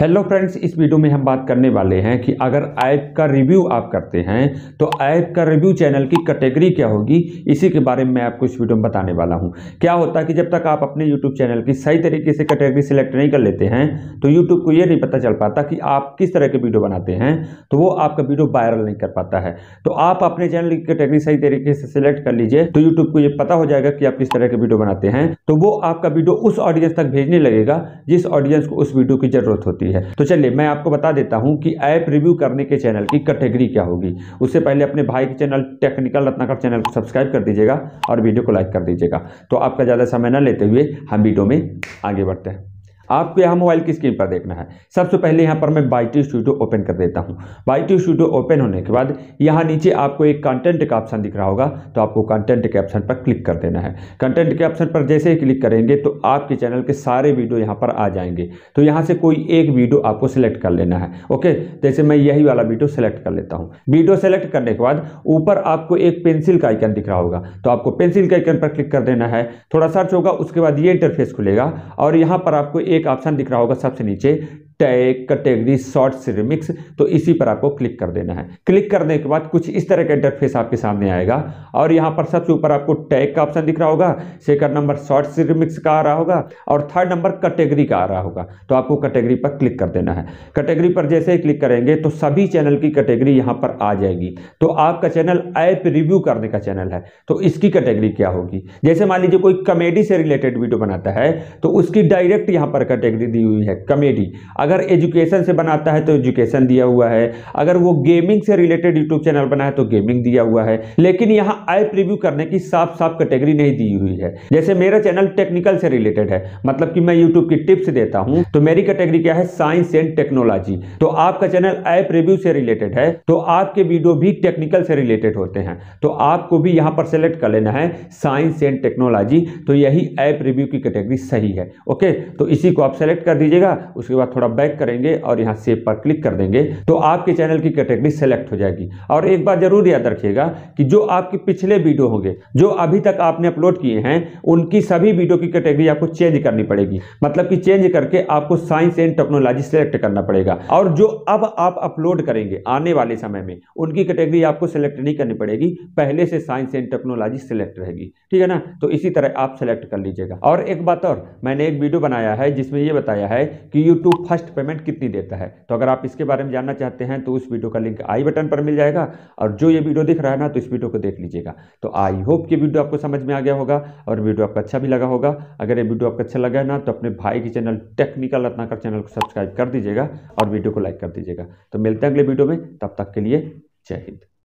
hello friends इस video में हम बात करने वाले हैं कि अगर ऐप का रिव्यू आप करते हैं तो ऐप का रिव्यू चैनल की कैटेगरी क्या होगी इसी के बारे में मैं आपको इस वीडियो में बताने वाला हूं क्या होता है कि जब तक आप अपने यूट्यूब चैनल की सही तरीके से कैटेगरी सिलेक्ट नहीं कर लेते हैं तो यूट्यूब को ये नहीं पता चल पाता कि आप किस तरह के वीडियो बनाते हैं तो वो आपका वीडियो वायरल नहीं कर पाता है तो आप अपने चैनल की कैटेगरी सही तरीके से सिलेक्ट कर लीजिए तो यूट्यूब को ये पता हो जाएगा कि आप किस तरह के वीडियो बनाते हैं तो वो आपका वीडियो उस ऑडियंस तक भेजने लगेगा जिस ऑडियंस को उस वीडियो की जरूरत होती है सकती है तो चलिए मैं आपको बता देता हूँ कि ऐप रिव्यू करने के चैनल की कैटेगरी क्या होगी उससे पहले अपने भाई के चैनल टेक्निकल रत्नाकर चैनल को सब्सक्राइब कर दीजिएगा और वीडियो को लाइक कर दीजिएगा तो आपका ज़्यादा समय न लेते हुए हम वीडियो में आगे बढ़ते हैं आपको यहाँ मोबाइल की स्क्रीन पर देखना है सबसे पहले यहाँ पर मैं बाइटी स्टूडियो ओपन कर देता हूँ बाइटी स्टूडियो ओपन होने के बाद यहाँ नीचे आपको एक कंटेंट का ऑप्शन दिख रहा होगा तो आपको कंटेंट के ऑप्शन पर क्लिक कर देना है कंटेंट के ऑप्शन पर जैसे ही क्लिक करेंगे तो आपके चैनल के सारे वीडियो यहाँ पर आ जाएंगे तो यहाँ से कोई एक वीडियो आपको सिलेक्ट कर लेना है ओके जैसे मैं यही वाला वीडियो सेलेक्ट कर लेता हूँ वीडियो सेलेक्ट करने के बाद ऊपर आपको एक पेंसिल का आइकन दिख रहा होगा तो आपको पेंसिल के आइकन पर क्लिक कर देना है थोड़ा सर्च होगा उसके बाद ये इंटरफेस खुलेगा और यहाँ पर आपको एक ऑप्शन दिख रहा होगा सबसे नीचे टैग कैटेगरी शॉर्ट्स रिमिक्स तो इसी पर आपको क्लिक कर देना है क्लिक करने के बाद कुछ इस तरह का इंटरफेस आपके सामने आएगा और यहाँ पर सबसे ऊपर आपको टैग का ऑप्शन दिख रहा होगा सेकंड नंबर शॉर्ट्स रिमिक्स का आ रहा होगा और थर्ड नंबर कैटेगरी का आ रहा होगा तो आपको कैटेगरी पर क्लिक कर देना है कैटेगरी पर जैसे ही क्लिक करेंगे तो सभी चैनल की कैटेगरी यहाँ पर आ जाएगी तो आपका चैनल ऐप रिव्यू करने का चैनल है तो इसकी कैटेगरी क्या होगी जैसे मान लीजिए कोई कमेडी से रिलेटेड वीडियो बनाता है तो उसकी डायरेक्ट यहाँ पर कैटेगरी दी हुई है कमेडी अगर एजुकेशन से बनाता है तो एजुकेशन दिया हुआ है अगर वो गेमिंग से रिलेटेड यूट्यूब चैनल बना है तो गेमिंग दिया हुआ है लेकिन यहाँ ऐप रिव्यू करने की साफ साफ कैटेगरी नहीं दी हुई है जैसे मेरा चैनल टेक्निकल से रिलेटेड है मतलब कि मैं यूट्यूब की टिप्स देता हूँ तो मेरी कैटेगरी क्या है साइंस एंड टेक्नोलॉजी तो आपका चैनल ऐप रिव्यू से रिलेटेड है तो आपके वीडियो भी टेक्निकल से रिलेटेड होते हैं तो आपको भी यहाँ पर सेलेक्ट कर लेना है साइंस एंड टेक्नोलॉजी तो यही ऐप रिव्यू की कैटेगरी सही है ओके तो इसी को आप सेलेक्ट कर दीजिएगा उसके बाद थोड़ा बैक करेंगे और यहाँ सेव पर क्लिक कर देंगे तो आपके चैनल की कैटेगरी सेलेक्ट हो जाएगी और एक बार जरूर याद रखिएगा कि जो आपके पिछले वीडियो होंगे जो अभी तक आपने अपलोड किए हैं उनकी सभी वीडियो की कैटेगरी आपको चेंज करनी पड़ेगी मतलब कि चेंज करके आपको साइंस एंड टेक्नोलॉजी सेलेक्ट करना पड़ेगा और जो अब आप अपलोड करेंगे आने वाले समय में उनकी कैटेगरी आपको सेलेक्ट नहीं करनी पड़ेगी पहले से साइंस एंड टेक्नोलॉजी सेलेक्ट रहेगी ठीक है ना तो इसी तरह आप सेलेक्ट कर लीजिएगा और एक बात और मैंने एक वीडियो बनाया है जिसमें यह बताया है कि यूट्यूब फर्स्ट इंटरेस्ट पेमेंट कितनी देता है तो अगर आप इसके बारे में जानना चाहते हैं तो उस वीडियो का लिंक आई बटन पर मिल जाएगा और जो ये वीडियो दिख रहा है ना तो इस वीडियो को देख लीजिएगा तो आई होप ये वीडियो आपको समझ में आ गया होगा और वीडियो आपको अच्छा भी लगा होगा अगर ये वीडियो आपको अच्छा लगा ना तो अपने भाई के चैनल टेक्निकल रत्नाकर चैनल को सब्सक्राइब कर दीजिएगा और वीडियो को लाइक कर दीजिएगा तो मिलते हैं अगले वीडियो में तब तक के लिए जय हिंद